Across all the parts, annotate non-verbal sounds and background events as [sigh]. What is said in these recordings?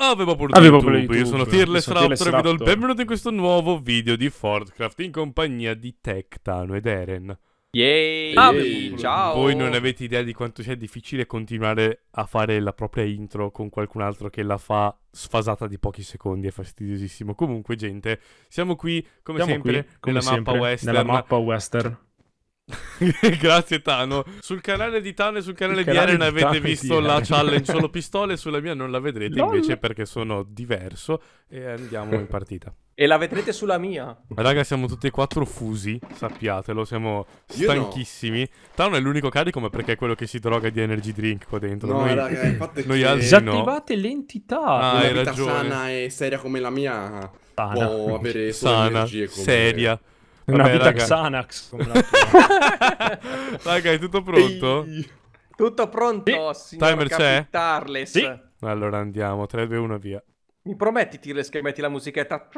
Avevo pure Avevo YouTube, YouTube, io sono Tirless Raptor e vi do il benvenuto in questo nuovo video di Fordcraft in compagnia di Tectano ed Eren. Yeeey, Ciao! Voi non avete idea di quanto sia difficile continuare a fare la propria intro con qualcun altro che la fa sfasata di pochi secondi, è fastidiosissimo. Comunque gente, siamo qui come siamo sempre, qui, come nella, sempre mappa nella mappa western [laughs] Grazie Tano. Sul canale di Tano e sul canale di Eren avete visto la eh. challenge [laughs] solo pistole, sulla mia non la vedrete Lol. invece perché sono diverso e andiamo in partita. E la vedrete sulla mia. Raga, siamo tutti e quattro fusi, sappiatelo, siamo stanchissimi. No. Tano è l'unico carico, ma perché è quello che si droga di energy drink qua dentro. No, noi, raga, infatti noi altri Disattivate l'entità. Ah, Una vita ragione. sana e seria come la mia sana. può avere solo sana, energie come... seria. Una Vabbè, vita raga. Xanax. [laughs] raga, è tutto pronto? Ehi. Tutto pronto, sì. signor Timer c'è? Sì. Allora andiamo, 3, 2, 1, via. Mi prometti, Tirles, che metti la musichetta?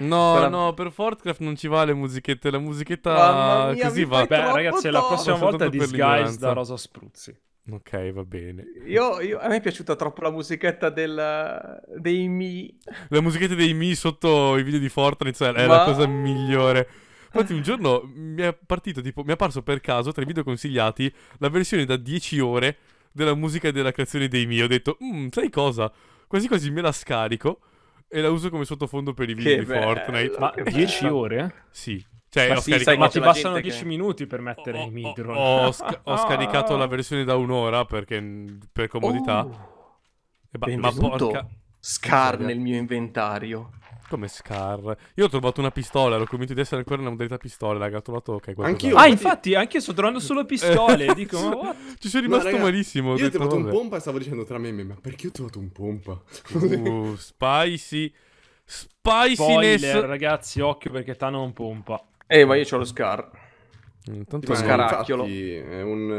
No, Quella... no, per Fortcraft non ci va le musichette, la musichetta mia, così va. Beh, ragazzi, la prossima volta è Disguise da Rosa Spruzzi. Ok, va bene. Io, io, a me è piaciuta troppo la musichetta del, dei Mi. La musichetta dei Mi sotto i video di Fortnite cioè, è Ma... la cosa migliore. Infatti un giorno mi è partito, tipo, mi è apparso per caso, tra i video consigliati, la versione da 10 ore della musica della creazione dei Mi. Ho detto, mm, sai cosa? Quasi quasi me la scarico e la uso come sottofondo per i video che di bello, Fortnite. Ma 10 ore? Sì. Cioè, ma, sì, scaricato... sai, ma ti bastano 10 che... minuti per mettere oh, i micro. Ho, ho, sc- ho, scaricato la versione da un'ora perché, per comodità. Oh, e ba- ma porca... Scar nel mio inventario. Come Scar? Io ho trovato una pistola, l'ho convinto di essere ancora una modalità pistola, raga, ho trovato che okay, Anch'io. Ah, infatti, anche io sto trovando solo pistole, [laughs] dico, ma Ci sono rimasto no, raga, malissimo. Io ho, trovato vabbè. un pompa e stavo dicendo tra me e me, ma perché ho trovato un pompa? Uh, spicy. Spiciness. Spoiler, ragazzi, occhio perché Tano un pompa. Eh, ma io ho lo scar. Tanto scaracchiolo. Infatti, è un,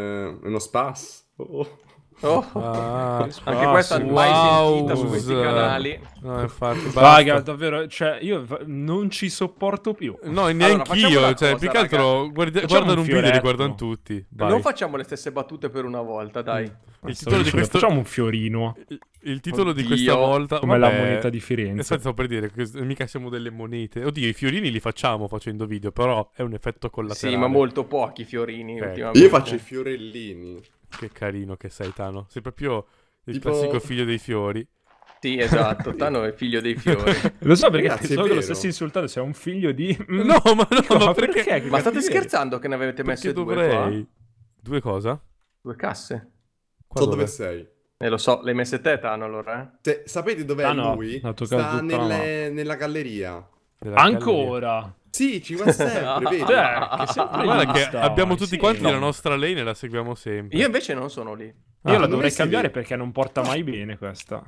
eh, uno spas. Oh. oh. Oh. Ah, anche questa mai sentita su questi canali. No, infatti, Vaga, davvero, cioè, io non ci sopporto più. No, neanche allora, io. Cioè, più che altro, guarda, guardano un, un video e li guardano tutti. Vai. Non facciamo le stesse battute per una volta, dai. Mm. Il titolo di questo... Facciamo un fiorino. Il, titolo Oddio. di questa volta... Come vabbè, la moneta di Firenze. Senza per dire, mica siamo delle monete. Oddio, i fiorini li facciamo facendo video, però è un effetto collaterale. Sì, ma molto pochi fiorini Beh, Io faccio i fiorellini. Che carino che sei, Tano. Sei proprio il tipo... classico figlio dei fiori. Sì, esatto, Tano è figlio dei fiori. [laughs] Lo so perché Ragazzi, eh, pensavo che lo stessi insultando, sei un figlio di... [laughs] Mm. No, ma no, no [laughs] ma perché? perché? Ma state scherzando che ne avete messo dovrei... due dovrei... Due cosa? Due casse. Qua so dove, dove sei. Eh lo so, le hai messe te Tano allora, eh? Te, sapete dov'è ah, no. lui? Sta nelle... nella galleria. Nella Ancora? Galleria. Sì, ci va sempre, [laughs] vedi? Cioè, ah. sempre Guarda che sta, abbiamo tutti sì, quanti no. la nostra lane e la seguiamo sempre. Io invece non sono lì. Ah, Io la dovrei cambiare lì. perché non porta mai bene questa.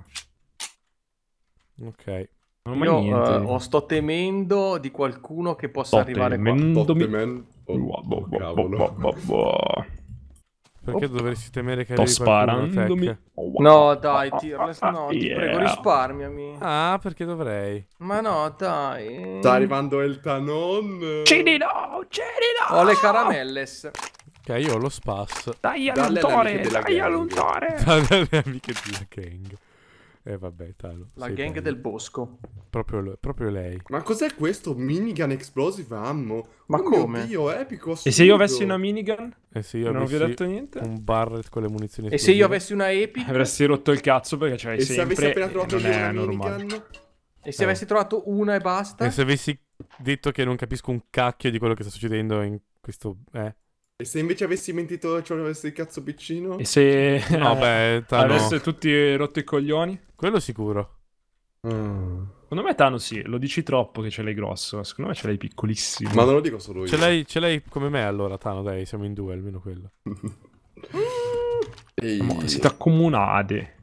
Ok. Non ho Io uh, eh, ho sto temendo di qualcuno che possa sto arrivare temendo qua. Sto temendo... Oh, boh, boh, boh, perché oh. dovresti temere che Sto sparandomi. No, oh, dai, ti, no, ti yeah. prego, risparmiami. Ah, perché dovrei? Ma no, dai. Sta arrivando il Tanon. Cini no, cini no. Ho le caramelles. Ok, io ho lo spass. Dai all'untore, dai all'untore. Dalle amiche della gang. E eh, vabbè, Talo. La gang bello. del bosco. Proprio, proprio, lei. Ma cos'è questo? Minigun Explosive Ammo? Ma oh come? Dio, epico. Assurdo. E se io avessi una minigun? E se io non vi ho detto niente? Un barret con le munizioni. E se io avessi una epic? Avresti rotto il cazzo perché c'hai e sempre. Se avessi appena trovato una normale. minigun? E se eh. avessi trovato una e basta? E se avessi detto che non capisco un cacchio di quello che sta succedendo in questo. Eh? E se invece avessi mentito cioè avessi il cazzo piccino? E se... No, eh, beh, Tano... Avesse tutti rotto i coglioni? Quello sicuro. Mm. Secondo me Tano sì, lo dici troppo che ce l'hai grosso, secondo me ce l'hai piccolissimo. Ma non lo dico solo io. Ce l'hai, come me allora Tano, dai, siamo in due, almeno quello. [laughs] Ehi. Siete accomunate.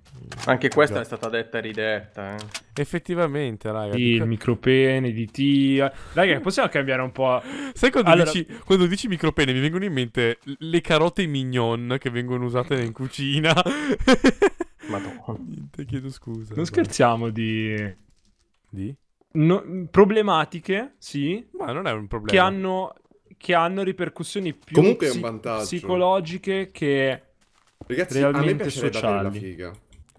Anche questa Già. è stata detta e ridetta. Eh. Effettivamente, raga. Sì, il micropene di Tia. Raga, possiamo cambiare un po'. Sai quando, allora... dici, quando dici micropene mi vengono in mente le carote mignon che vengono usate in cucina. [laughs] Madonna. Niente, chiedo scusa. Non però. scherziamo di... Di? No, problematiche, sì. Ma non è un problema. Che hanno, che hanno ripercussioni più Comunque psi- psicologiche che... Ragazzi, realmente a me piacerebbe sociali. dare la figa.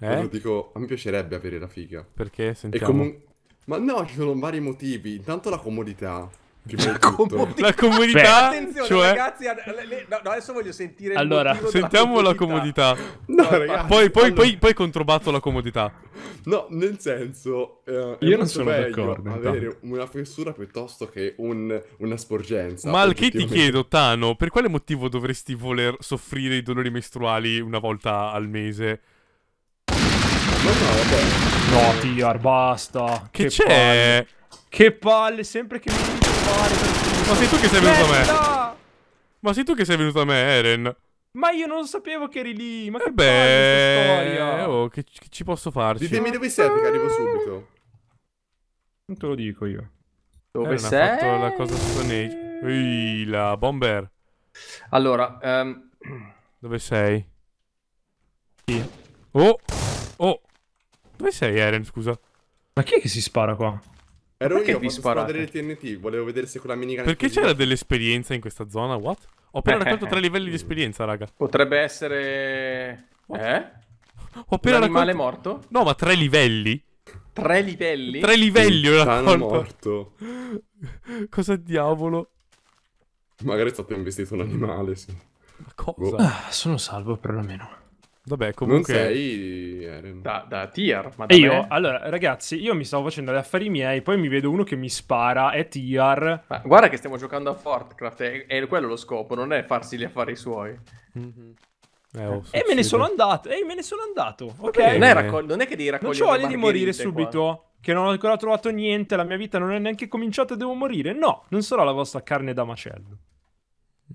Eh? dico, mi piacerebbe avere la figa. Perché? Sentiamo. Comun- ma no, ci sono vari motivi. Intanto la comodità. La, comodi- la comodità, cioè attenzione cioè... ragazzi, le, no, no, adesso voglio sentire allora, sentiamo la comodità. No, ragazzi, poi, poi, allora... poi, poi, controbatto la comodità. No, nel senso, eh, io non sono d'accordo. Avere intanto. una fessura piuttosto che un, una sporgenza. Ma che ti chiedo, Tano, per quale motivo dovresti voler soffrire i dolori mestruali una volta al mese? No, no, no Tiar, basta. Che, c'è? Che palle, sempre che mi devi fare. Ma sei tu che sei venuto a me? Ma sei tu che sei venuto a me, Eren? Ma io non sapevo che eri lì. Ma che beh, storia. Oh, che, che, ci posso farci? Ditemi dove sei perché arrivo subito. Non te lo dico io. Dove eh, sei? Ha fatto la cosa Stone Ehi, la bomber. Allora, um... dove sei? Sì. Oh! Dove sei, Eren, scusa? Ma chi è che si spara qua? Ero Perché io, vi sparate? il TNT, volevo vedere se quella minigun... Perché c'era dell'esperienza in questa zona, what? Ho appena eh, eh, raccolto tre eh. livelli di esperienza, raga. Potrebbe essere... What? Eh? Ho appena Un animale morto? No, ma tre livelli? Tre livelli? Tre livelli ho raccolto. morto. [laughs] Cosa diavolo? Magari è stato investito un animale, sì. Ma cosa? Boh. Ah, sono salvo perlomeno. Vabbè, comunque... Non sei... Eh, da, da tier, ma da E me... io, allora, ragazzi, io mi stavo facendo gli affari miei, poi mi vedo uno che mi spara, è tier... Ma guarda che stiamo giocando a Fortcraft, è, è quello lo scopo, non è farsi gli affari suoi. Mm-hmm. Eh, oh, eh, e me ne sono andato, e me ne sono andato, ok? Eh. Non è, raccog- non è che devi raccogliere Non ho voglia di morire subito, che non ho ancora trovato niente, la mia vita non è neanche cominciata e devo morire. No, non sarò la vostra carne da macello.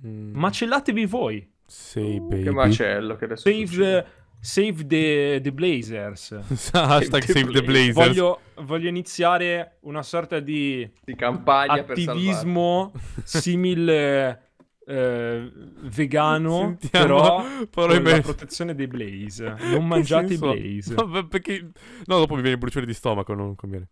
Mm. Macellatevi voi. Sei baby. Che macello che adesso Save, save the, the, Blazers. [laughs] Hashtag save, save the Blazers. Voglio, voglio, iniziare una sorta di, di campagna attivismo simile [laughs] eh, vegano, Sentiamo, però parole [laughs] la protezione dei Blaze. Non mangiate i Blaze. No, perché... no, dopo mi viene il bruciore di stomaco, non conviene.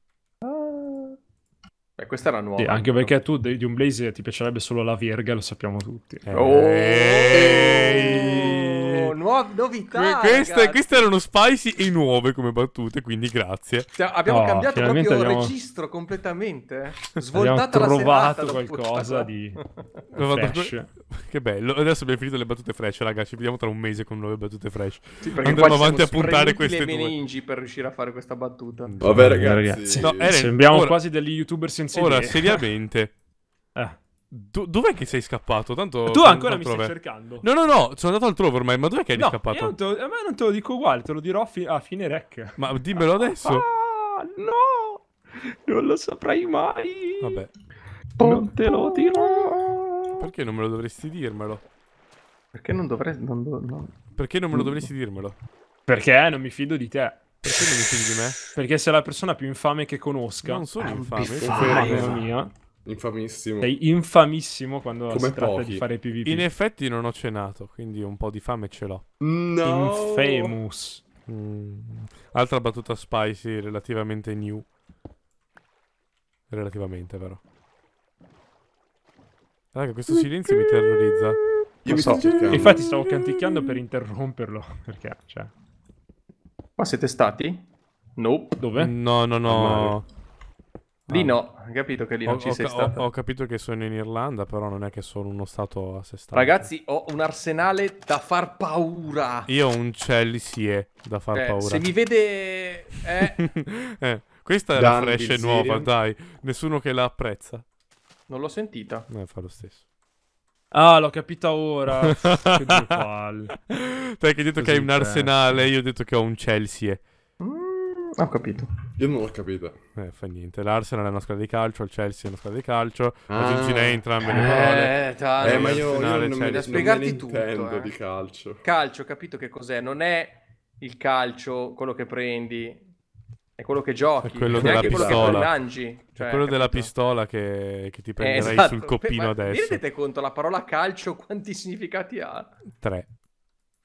E questa era nuova. Sì, anche però. perché tu di un Blaze ti piacerebbe solo la verga, lo sappiamo tutti. Oh! Ehi! nuove novità. Queste, queste, erano spicy e nuove come battute, quindi grazie. Cioè, abbiamo oh, cambiato proprio abbiamo... registro completamente. Svoltata eh. abbiamo trovato serata, qualcosa di fresh. Che bello. Adesso abbiamo finito le battute fresh, ragazzi. Ci vediamo tra un mese con nuove battute fresh. Sì, Andiamo avanti a puntare queste due. meningi per riuscire a fare questa battuta. Vabbè, ragazzi. No, Eren, Sembriamo ora, quasi degli youtuber senza Ora, idea. seriamente. [laughs] eh. Do- dov'è che sei scappato? Tanto tu ancora mi stai cercando. No, no, no, sono andato altrove ormai, ma dov'è che no, scappato? Io non te, lo, non te lo dico uguale, te lo dirò a, fi- a fine rec. Ma dimmelo adesso. Ah, no! Non lo saprai mai. Vabbè. Non te lo dirò. Perché non me lo dovresti dirmelo? Perché non dovresti non do- no. Perché non me lo dovresti dirmelo? Perché non mi fido di te. Perché non mi fidi di me? Perché sei la persona più infame che conosca. Non sono infame, è vero mia. Infamissimo. Sei infamissimo quando Come si tratta di fare PvP. In effetti non ho cenato, quindi un po' di fame ce l'ho. No. Infamous. Mm. Altra battuta spicy relativamente new. Relativamente, vero. Raga, questo silenzio mi terrorizza. Io mi so. sto Infatti stavo canticchiando per interromperlo, [laughs] perché, cioè... Ma siete stati? Nope. Dove? No, no, no. Lì no, hai capito che lì non ci ho, sei ho, stato. Ho capito che sono in Irlanda, però non è che sono uno stato a sé stante. Ragazzi, ho un arsenale da far paura. Io ho un Celsius da far eh, paura. Se mi vede... [laughs] Eh. eh, questa è la fresh nuova, dai. Nessuno che la apprezza. Non l'ho sentita. Eh, fa lo stesso. Ah, l'ho capita ora. [laughs] che due hai detto Così che hai un cioè. arsenale, io ho detto che ho un Celsius. Ho capito. Io non l'ho capito. Eh, fa niente. L'Arsenal è una squadra di calcio, il Chelsea è una squadra di calcio. Ah. Aggiungi entrambe le parole. Eh, eh tale. eh ma io, io non, non mi da spiegarti tutto. Eh. di calcio. Calcio, capito che cos'è? Non è il calcio quello che prendi, è quello che giochi, è quello della pistola. che cioè, è quello della pistola che, che ti prenderei esatto. sul coppino Beh, adesso. Vi rendete conto la parola calcio [laughs] quanti significati ha? Tre.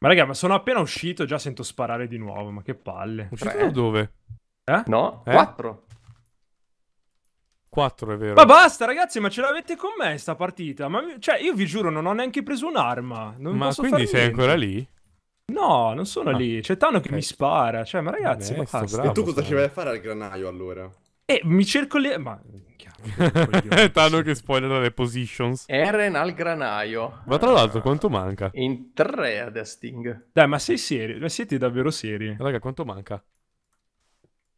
Ma raga, ma sono appena uscito e già sento sparare di nuovo, ma che palle. Uscito dove? Eh? No, eh? 4. 4 è vero. Ma basta ragazzi, ma ce l'avete con me sta partita? Ma, cioè, io vi giuro, non ho neanche preso un'arma. non ma quindi sei niente. ancora lì? No, non sono ah. lì. C'è Tano che okay. mi spara. Cioè, ma ragazzi, Vabbè, ma basta. Bravo, e tu cosa ci vai a fare al granaio allora? E mi cerco le... Ma... [laughs] Tano che spoiler le positions. Eren al granaio. Ma tra l'altro quanto manca? In tre ad Sting. Dai, ma sei serio? Ma siete davvero seri? Raga, quanto manca?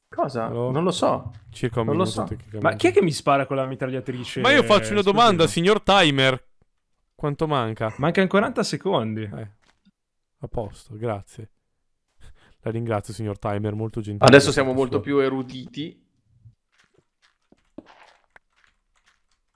Cosa? Però... Non lo so. Circa un non lo so. Ma chi è che mi spara con la mitragliatrice? Ma io faccio una Esplodino. domanda, signor Timer. Quanto manca? Manca Mancano 40 secondi. Eh. A posto, grazie. La ringrazio, signor Timer, molto gentile. Adesso siamo molto più eruditi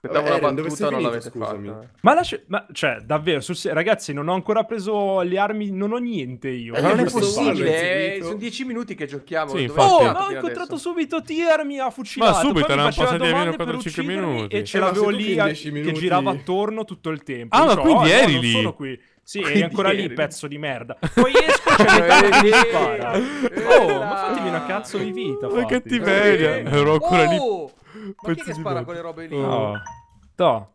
Aspettavo Vabbè, una eh, Eren, battuta, non finito, l'avete scusami. fatta. Eh. Ma, lascia... ma, cioè, davvero, sul... ragazzi, non ho ancora preso le armi, non ho niente io. Eh, ma non è possibile, eh, sono dieci minuti che giochiamo. Sì, infatti, oh, ma ho incontrato adesso. subito Tier, mi ha fucilato. Ma subito, erano passati almeno 4-5 minuti. E ce eh, l'avevo lì a... che girava attorno tutto il tempo. Ah, ma cioè, quindi oh, eri no, lì? sono qui. Sì, Quindi è ancora lì, pezzo di merda. [laughs] Poi esco e c'è mi spara. Oh, ma fatemi una cazzo di vita. Ma Che ti vedi? Ero ancora lì oh! Ma chi è che spara quelle robe lì? Oh. No. Toh.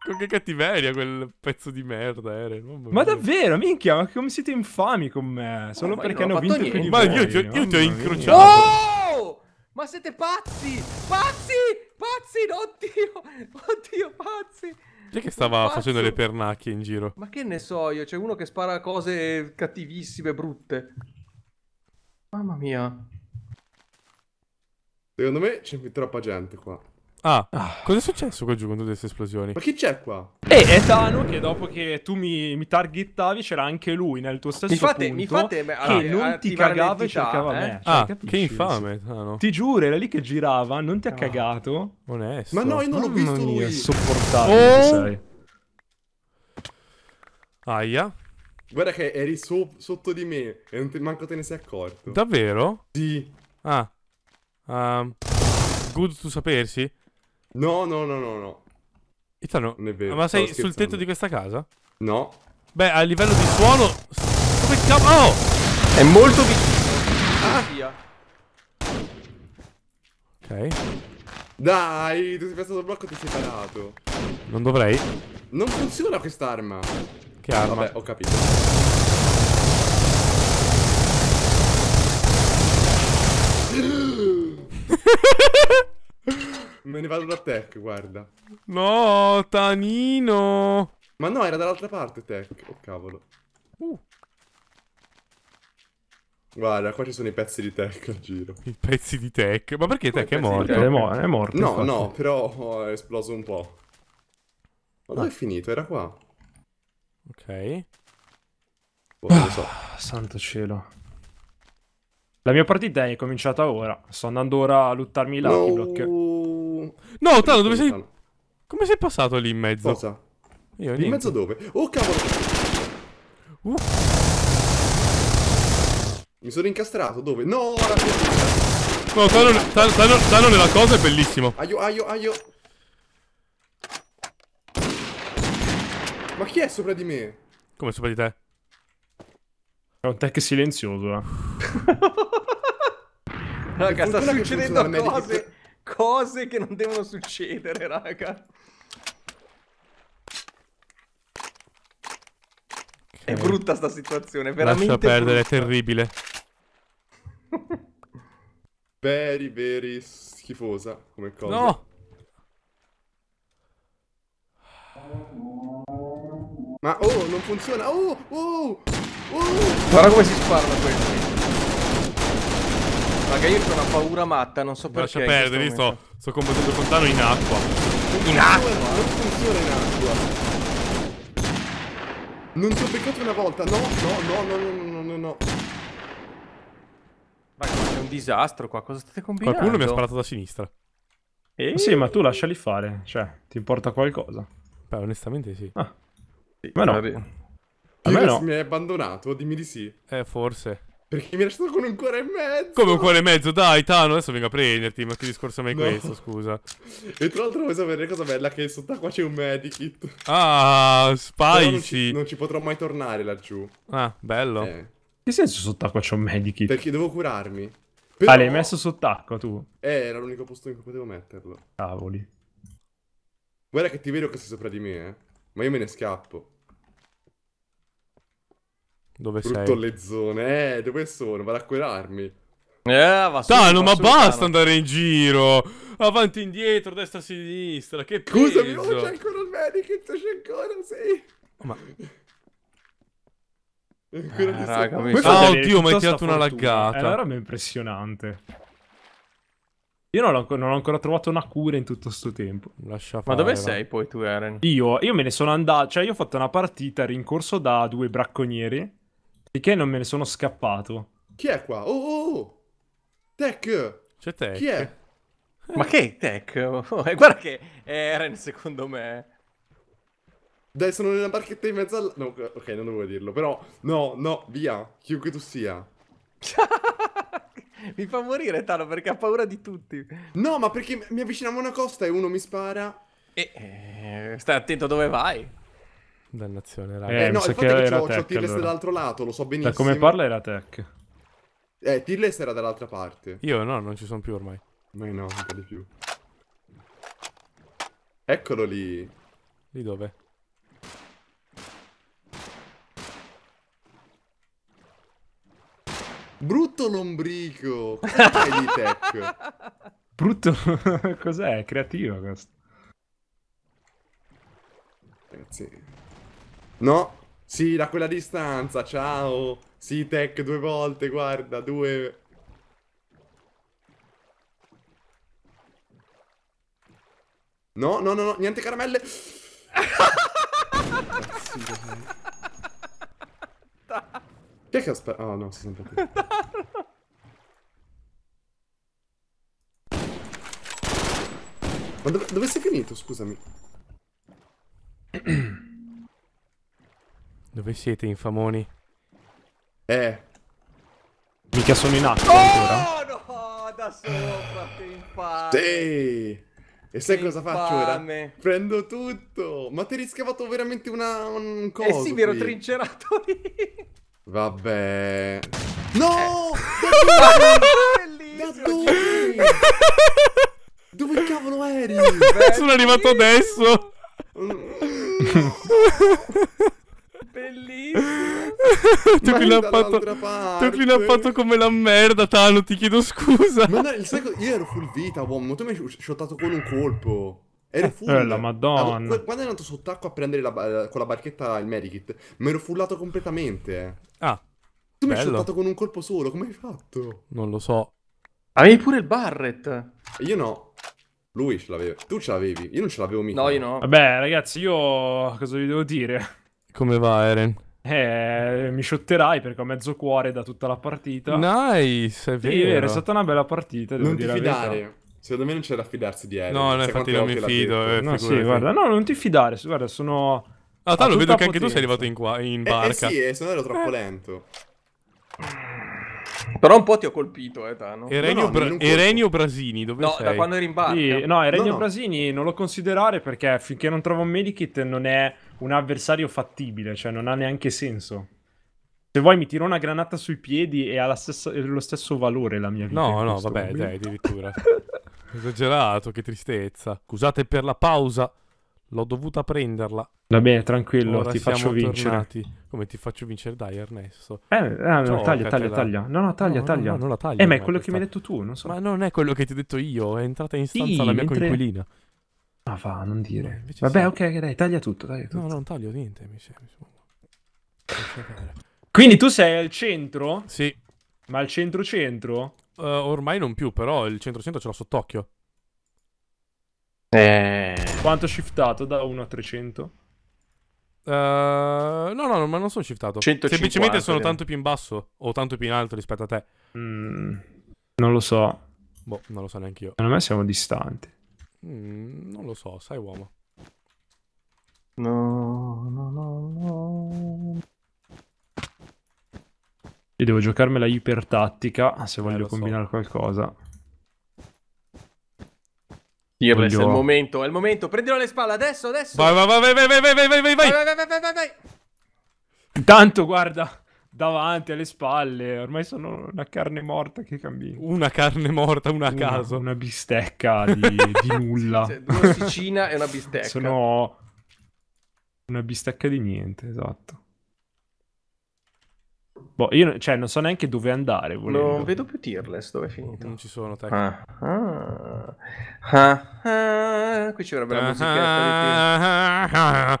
Con che cattiveria quel pezzo di merda, Eren. Ma davvero, minchia, ma come siete infami con me? Solo oh, perché hanno vinto niente. più di Ma io, ti ho, io ti ho incrociato. Oh! Ma siete pazzi! Pazzi! Pazzi! Oddio! Oddio, pazzi! Chi è che stava facendo le pernacchie in giro? Ma che ne so io, c'è uno che spara cose cattivissime, brutte. Mamma mia. Secondo me c'è troppa gente qua. Ah, ah. cosa è successo qua giù con tutte queste esplosioni? Ma chi c'è qua? Eh, è Tano che dopo che tu mi, mi targettavi c'era anche lui nel tuo stesso mi fate, punto Mi fate me, Che non eh, ti cagava e cercava eh? me ah, cioè, Ah, capisci? che infame Tano Ti giuro, era lì che girava, non ti ha ah. cagato ah. Onesto Ma no, io non l'ho visto mia, lui Sopportabile oh. sai. Aia Guarda che eri so sotto di me e non ti, manco te ne sei accorto Davvero? Sì Ah Um, good to sapersi? No, no, no, no, no. Itano, non è vero. Ma sei sul tetto di questa casa? No. Beh, a livello di suono... Come cavolo... Oh! È molto vicino. Ah, via. Ok. Dai, tu sei passato il blocco e ti sei parato. Non dovrei. Non funziona quest'arma. Che arma? Vabbè, ho capito. Me ne vado da Tech, guarda. No, Tanino. Ma no, era dall'altra parte Tech. Oh, cavolo. Uh. Guarda, qua ci sono i pezzi di Tech al giro. I pezzi di Tech? Ma perché Tech è morto? È, mo è, morto. No, infatti. no, però oh, è esploso un po'. Ma ah. dove è ah. finito? Era qua. Ok. Boh, ah, so. Santo cielo. La mia partita è cominciata ora. Sto andando ora a luttarmi là. No, block. no Tano, dove sei? Come sei passato lì in mezzo? Cosa? Io, in mezzo dove? Oh cavolo! Uh. Mi sono incastrato, dove? No, No, Tano, Tano, Tano, Tano nella cosa è bellissimo. Aio, aio, aio. Ma chi è sopra di me? Come sopra di te? È un tech silenzioso, eh. [laughs] raga, sta succedendo cose, cose che non devono succedere, raga. È brutta sta situazione, veramente. Lascia perdere, brutta. è terribile. Very, [laughs] very schifosa come cosa. No! Ma oh, non funziona. Oh, oh! Guarda come si sparano questi. Raga, io ho una paura matta, non so perché. Lascia perdere, io sto, sto combattendo lontano in acqua. In acqua? Non funziona in acqua. Non ti ho beccato una volta, no, no, no, no, no, no, no, no. Raga, ma c'è un disastro qua, cosa state combinando? Qualcuno mi ha sparato da sinistra. Eh? Sì, ma tu lasciali fare, cioè, ti importa qualcosa. Beh, onestamente sì. Ah. sì ma no. Vabbè. Piero no. mi hai abbandonato, dimmi di sì. Eh, forse. Perché mi hai lasciato con un cuore e mezzo? Come un cuore e mezzo? Dai, Tano, adesso vengo a prenderti. Ma che discorso mai no. questo, scusa. E tra l'altro vuoi sapere cosa bella? Che sott'acqua c'è un medikit. Ah, spicy. Non ci, non ci, potrò mai tornare laggiù. Ah, bello. Eh. Che senso sott'acqua c'è un medikit? Perché devo curarmi. Però... Ah, l'hai messo sott'acqua tu? Eh, era l'unico posto in cui potevo metterlo. Cavoli. Guarda che ti vedo che sei sopra di me, eh. Ma io me ne scappo. Dove Brutto sei? Brutto zone. Eh, dove sono? Vado a querarmi. Eh, va su, Tano, ma basta piano. andare in giro. Avanti e indietro, destra e sinistra. Che peso. Scusami, oh, c'è ancora il medikit, c'è ancora, sì. Ma... Ancora ah, raga, mi... Oh, oddio, mi hai tirato una laggata. Eh, allora è impressionante. Io non ho, ancora, non ho, ancora trovato una cura in tutto questo tempo. Lascia fare, Ma dove va. sei poi tu, Eren? Io, io me ne sono andato. Cioè, io ho fatto una partita rincorso da due bracconieri. Perché non me ne sono scappato? Chi è qua? Oh, oh, oh! Tech! C'è Tech? Chi è? Eh. Ma che è Tech? Oh, oh, eh, guarda che è Eren, secondo me. Dai, sono nella barchetta in mezzo alla... No, ok, non dovevo dirlo, però... No, no, via, chiunque tu sia. [laughs] mi fa morire Tano perché ha paura di tutti. No, ma perché mi avviciniamo a una costa e uno mi spara. E, eh, stai attento dove vai. Dannazione, raga. Eh, eh no, il fatto che, che c'ho, tech, allora. dall'altro lato, lo so cioè, benissimo. Da come parla era tech. Eh, Tirless era dall'altra parte. Io no, non ci sono più ormai. Noi no, un po' di più. Eccolo lì. Lì dove? Brutto lombrico! Cosa fai di tech? [laughs] Brutto... [laughs] Cos'è? È creativo questo. Ragazzi, No? Sì, da quella distanza, ciao! Sì, tech due volte, guarda, due... No, no, no, no, niente caramelle! Chi è che aspetta? Oh no, sono sempre qui. Ma dove, dove sei finito? Scusami. Dove siete, infamoni? Eh. Mica sono in acqua oh, ancora. no! Da sopra, che infame! Sì! E sai che cosa infame. faccio ora? Prendo tutto! Ma ti hai rischiavato veramente una... un coso Eh sì, mi ero trincerato lì! Vabbè... Eh. No! [laughs] Eh. Da dove? dove cavolo eri? Beh, Sono arrivato adesso! Mm. [laughs] Bellissimo. [laughs] Ti l'ha fatto come la merda, Tano. Ti chiedo scusa. Ma no, il secolo, io ero full vita, uomo. Tu mi hai shottato con un colpo. Ero eh, full. Eh, la madonna. quando è andato sott'acqua a prendere la, eh, con la barchetta il medikit, mi ero fullato completamente. Ah. Tu mi hai shottato con un colpo solo. Come hai fatto? Non lo so. Avevi pure il Barrett. Io no. Lui ce l'aveva. Tu ce l'avevi. Io non ce l'avevo mica. No, io no. Vabbè, ragazzi, io cosa vi devo dire? Come va, Eren? Eh, mi shotterai perché ho mezzo cuore da tutta la partita. Nice, è vero. Sì, è, vero, è stata una bella partita. non ti fidare. Secondo me non c'è da fidarsi di Eren. No, no infatti non mi fido. Eh, no, sì, guarda, no, non ti fidare. Guarda, sono. Ah, tanto lo vedo che potenza. anche tu sei arrivato in, qua, in barca. Eh, eh sì, eh, no ero troppo eh. lento. Però un po' ti ho colpito, eh, Tano. Erenio, no, no, Bra- Erenio Brasini, dove no, sei? No, da quando eri in barca. Sì, no, Erenio no, Brasini non lo considerare perché finché non trovo un medikit non è un avversario fattibile, cioè non ha neanche senso. Se vuoi mi tiro una granata sui piedi e ha stessa, lo stesso valore la mia vita. No, no, vabbè, momento. dai, addirittura. Esagerato, che tristezza. Scusate per la pausa. L'ho dovuta prenderla. Va bene, tranquillo, Ora ti faccio vincere. Tornati. Come ti faccio vincere? Dai, Ernesto. Eh, ah, no, taglia, taglia, taglia. No, no, taglia, no, taglia. No, no, non la taglia. Eh, ma è quello questa... che mi hai detto tu, non so. Ma non è quello che ti ho detto io, è entrata in stanza sì, la mia mentre... coinquilina. Ma va, non dire. Eh, Vabbè, sì. ok, dai, taglia tutto, taglia tutto. No, non taglio niente, mi sembra. Quindi tu sei al centro? Sì. Ma al centro-centro? Uh, ormai non più, però il centro-centro ce l'ho sott'occhio. Eh... Quanto ho shiftato da 1 a 300? Uh, eh, no, no, ma non sono shiftato. 150, Semplicemente sono tanto più in basso o tanto più in alto rispetto a te. Mm, non lo so. Boh, non lo so neanche io. Secondo me siamo distanti. Mm, non lo so, sai uomo. No, no, no, no. Io devo giocarmela ipertattica se eh, voglio eh, combinare so. qualcosa. Fearless è il momento, è il momento. Prendilo alle spalle adesso, adesso. Vai, vai, vai, vai, vai, vai, vai, vai, vai, vai, vai, vai, vai, vai, vai. Intanto, guarda, davanti, alle spalle, ormai sono una carne morta che cammina. Una carne morta, una a caso. Una bistecca di, di [laughs] nulla. Cioè, due ossicina e una bistecca. Sono una bistecca di niente, esatto. Boh, io cioè, non so neanche dove andare. Volendo. Non vedo più tierless dove è finito? Non ci sono, tech. Ah, ah. Ah, ah. Qui ci vorrebbe la ah, musichetta Tra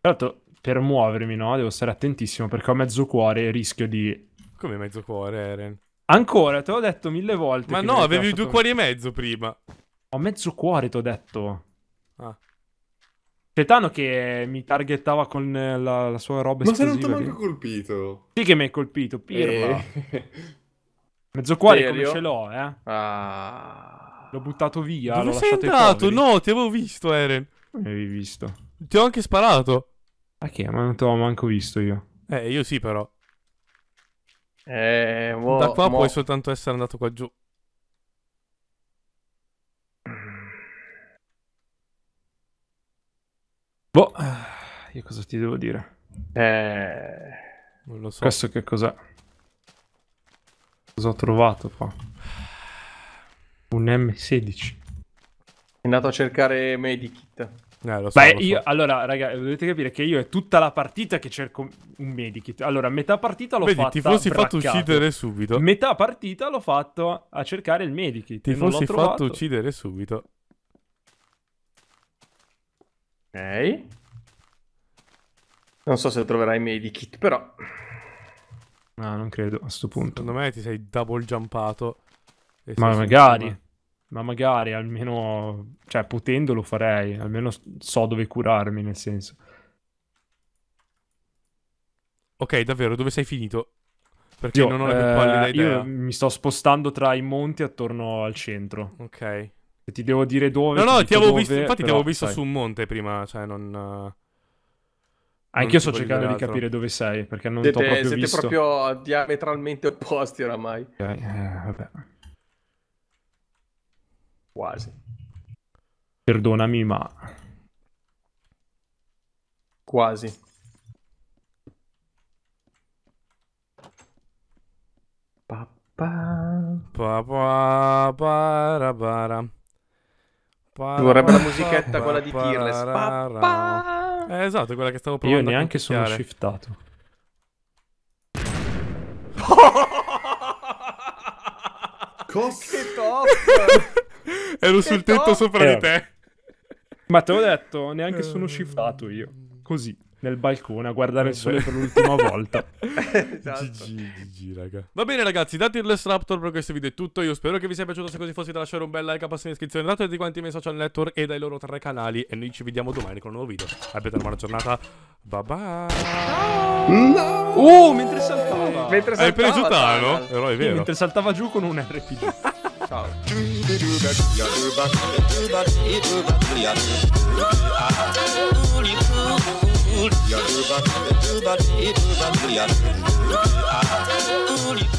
l'altro, per muovermi, no, devo stare attentissimo perché ho mezzo cuore e rischio di... Come mezzo cuore, Eren? Ancora, te l'ho detto mille volte. Ma no, avevi fatto... due cuori e mezzo prima. Ho mezzo cuore, ti ho detto. Ah. Cetano che mi targettava con eh, la, la sua roba Ma Ma se non ti ho che... colpito. Sì che mi hai colpito, Pirla. E... Eh. [laughs] Mezzo cuore Serio? come ce l'ho, eh. Ah. L'ho buttato via, Dove l'ho sei entrato? No, ti avevo visto, Eren. Mi avevi visto. Ti ho anche sparato. Ma che? Ma non ti ho manco visto io. Eh, io sì però. Eh, mo, da qua mo... puoi soltanto essere andato qua giù. Boh, ah, io cosa ti devo dire? Eh... Non lo so. Questo che cos'è? Cosa ho trovato qua? Un M16. È andato a cercare medikit. Eh, lo so, Beh, lo so. io, allora, raga, dovete capire che io è tutta la partita che cerco un medikit. Allora, metà partita l'ho Vedi, fatta ti fossi braccato. fatto uccidere subito. Metà partita l'ho fatto a cercare il medikit. Ti fossi fatto uccidere subito. Ok. Non so se troverai i miei di kit, però... No, non credo, a questo punto. Secondo me ti sei double jumpato. Ma magari... ma... magari almeno, cioè potendo lo farei, almeno so dove curarmi nel senso. Ok, davvero, dove sei finito? Perché io, non ho la eh, Io mi sto spostando tra i monti attorno al centro. Ok. Se ti devo dire dove. No, no, ti, ti avevo dove, visto, infatti però, ti avevo visto sai. su un monte prima, cioè non. Eh, Anche io sto cercando di, capire dove sei, perché non siete, t'ho proprio siete visto. Siete proprio diametralmente opposti oramai. eh, vabbè. Quasi. Perdonami, ma... Quasi. Pa, pa. Pa, pa, para, para. Ci vorrebbe la musichetta quella di Tearless. Eh, esatto, quella che stavo provando. Io neanche sono shiftato. Cos- [laughs] che top! [laughs] Ero sul tetto sopra eh. di te. Ma te l'ho detto, neanche eh. sono shiftato io. Così nel balcone a guardare il sole per l'ultima volta. [laughs] esatto. GG, GG, raga. Va bene, ragazzi, da Tirless Raptor per questo video è tutto. Io spero che vi sia piaciuto. Se così fosse, da lasciare un bel like, passare in iscrizione, da tutti quanti i miei social network e dai loro tre canali. E noi ci vediamo domani con un nuovo video. Abbiate una buona giornata. Bye bye. No! Oh, mentre saltava. Mentre saltava. Hai preso Tano? Però è vero. Mentre saltava giù con un RPG. [laughs] Ciao. Ooh, you're about, you're about, you're about, you're about, ah. you're about,